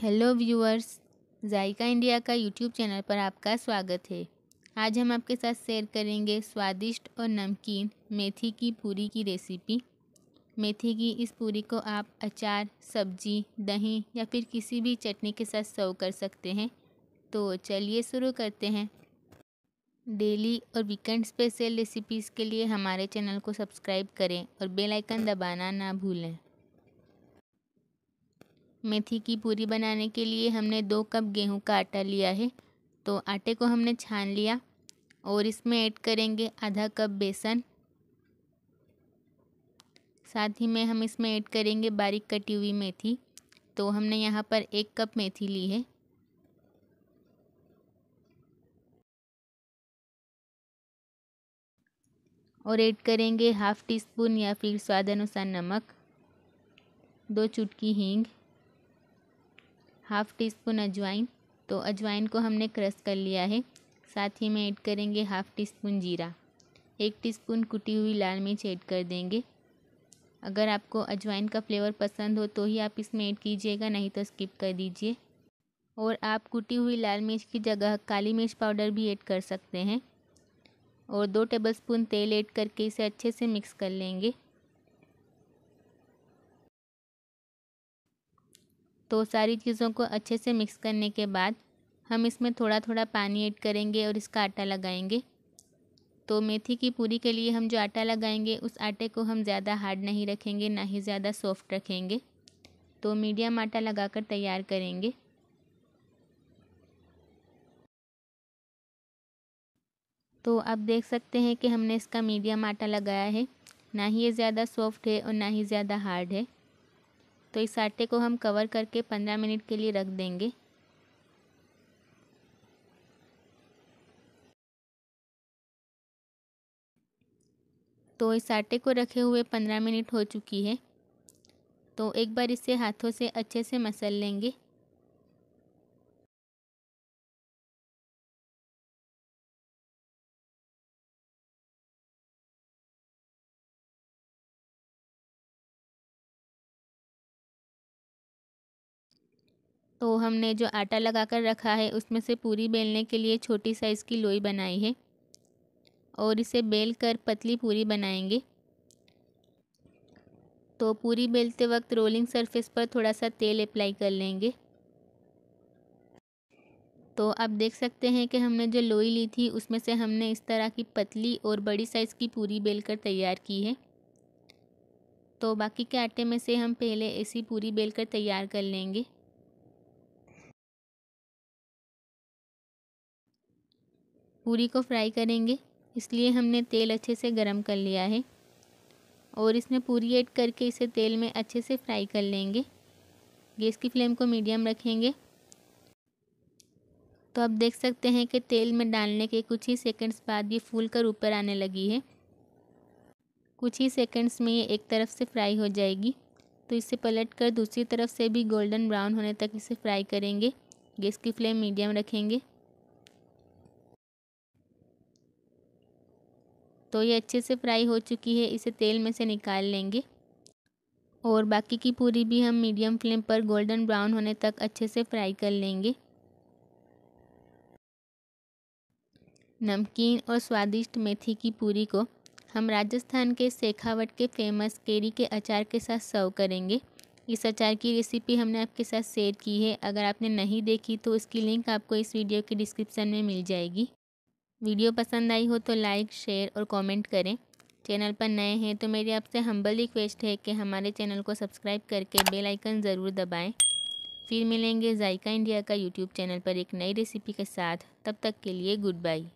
hello viewers Zaika India का YouTube channel पर आपका स्वागत है आज हम आपके साथ शेयर करेंगे स्वादिष्ट और नमकीन मेथी की पूरी की रेसिपी मेथी की इस पूरी को आप अचार सब्जी दही या फिर किसी भी चटनी के साथ सर्व कर सकते हैं तो चलिए शुरू करते हैं डेली और वीकेंड स्पेशल रेसिपीज़ के लिए हमारे चैनल को सब्सक्राइब करें और बेलाइकन दबाना ना भूलें मेथी की पूरी बनाने के लिए हमने दो कप गेहूं का आटा लिया है तो आटे को हमने छान लिया और इसमें ऐड करेंगे आधा कप बेसन साथ ही में हम इसमें ऐड करेंगे बारीक कटी हुई मेथी तो हमने यहाँ पर एक कप मेथी ली है और ऐड करेंगे हाफ़ टी स्पून या फिर स्वाद अनुसार नमक दो चुटकी हींग हाफ़ टी स्पून अजवाइन तो अजवाइन को हमने क्रश कर लिया है साथ ही में ऐड करेंगे हाफ़ टी स्पून जीरा एक टीस्पून कुटी हुई लाल मिर्च ऐड कर देंगे अगर आपको अजवाइन का फ्लेवर पसंद हो तो ही आप इसमें ऐड कीजिएगा नहीं तो स्किप कर दीजिए और आप कुटी हुई लाल मिर्च की जगह काली मिर्च पाउडर भी ऐड कर सकते हैं और दो टेबलस्पून तेल ऐड करके इसे अच्छे से मिक्स कर लेंगे तो सारी चीज़ों को अच्छे से मिक्स करने के बाद हम इसमें थोड़ा थोड़ा पानी ऐड करेंगे और इसका आटा लगाएंगे तो मेथी की पूरी के लिए हम जो आटा लगाएंगे उस आटे को हम ज़्यादा हार्ड नहीं रखेंगे ना ही ज़्यादा सॉफ्ट रखेंगे तो मीडियम आटा लगाकर तैयार करेंगे तो आप देख सकते हैं कि हमने इसका मीडियम आटा लगाया है ना ही ये ज़्यादा सॉफ्ट है और ना ही ज़्यादा हार्ड है तो इस आटे को हम कवर करके पंद्रह मिनट के लिए रख देंगे तो इस आटे को रखे हुए पंद्रह मिनट हो चुकी है तो एक बार इसे हाथों से अच्छे से मसल लेंगे तो हमने जो आटा लगा कर रखा है उसमें से पूरी बेलने के लिए छोटी साइज़ की लोई बनाई है और इसे बेल कर पतली पूरी बनाएंगे तो पूरी बेलते वक्त रोलिंग सरफेस पर थोड़ा सा तेल अप्लाई कर लेंगे तो आप देख सकते हैं कि हमने जो लोई ली थी उसमें से हमने इस तरह की पतली और बड़ी साइज़ की पूरी बेल कर तैयार की है तो बाकी के आटे में से हम पहले ऐसी पूरी बेल कर तैयार कर लेंगे पूरी को फ्राई करेंगे इसलिए हमने तेल अच्छे से गर्म कर लिया है और इसमें पूरी ऐड करके इसे तेल में अच्छे से फ्राई कर लेंगे गैस की फ्लेम को मीडियम रखेंगे तो आप देख सकते हैं कि तेल में डालने के कुछ ही सेकंड्स बाद ये फूल कर ऊपर आने लगी है कुछ ही सेकंड्स में ये एक तरफ से फ्राई हो जाएगी तो इसे पलट कर दूसरी तरफ से भी गोल्डन ब्राउन होने तक इसे फ्राई करेंगे गैस की फ्लेम मीडियम रखेंगे तो ये अच्छे से फ्राई हो चुकी है इसे तेल में से निकाल लेंगे और बाकी की पूरी भी हम मीडियम फ्लेम पर गोल्डन ब्राउन होने तक अच्छे से फ्राई कर लेंगे नमकीन और स्वादिष्ट मेथी की पूरी को हम राजस्थान के शेखावट के फेमस केरी के अचार के साथ सर्व करेंगे इस अचार की रेसिपी हमने आपके साथ शेयर की है अगर आपने नहीं देखी तो उसकी लिंक आपको इस वीडियो के डिस्क्रिप्शन में मिल जाएगी वीडियो पसंद आई हो तो लाइक शेयर और कमेंट करें चैनल पर नए हैं तो मेरी आपसे हम्बल रिक्वेस्ट है कि हमारे चैनल को सब्सक्राइब करके बेल आइकन ज़रूर दबाएं फिर मिलेंगे जायका इंडिया का यूट्यूब चैनल पर एक नई रेसिपी के साथ तब तक के लिए गुड बाई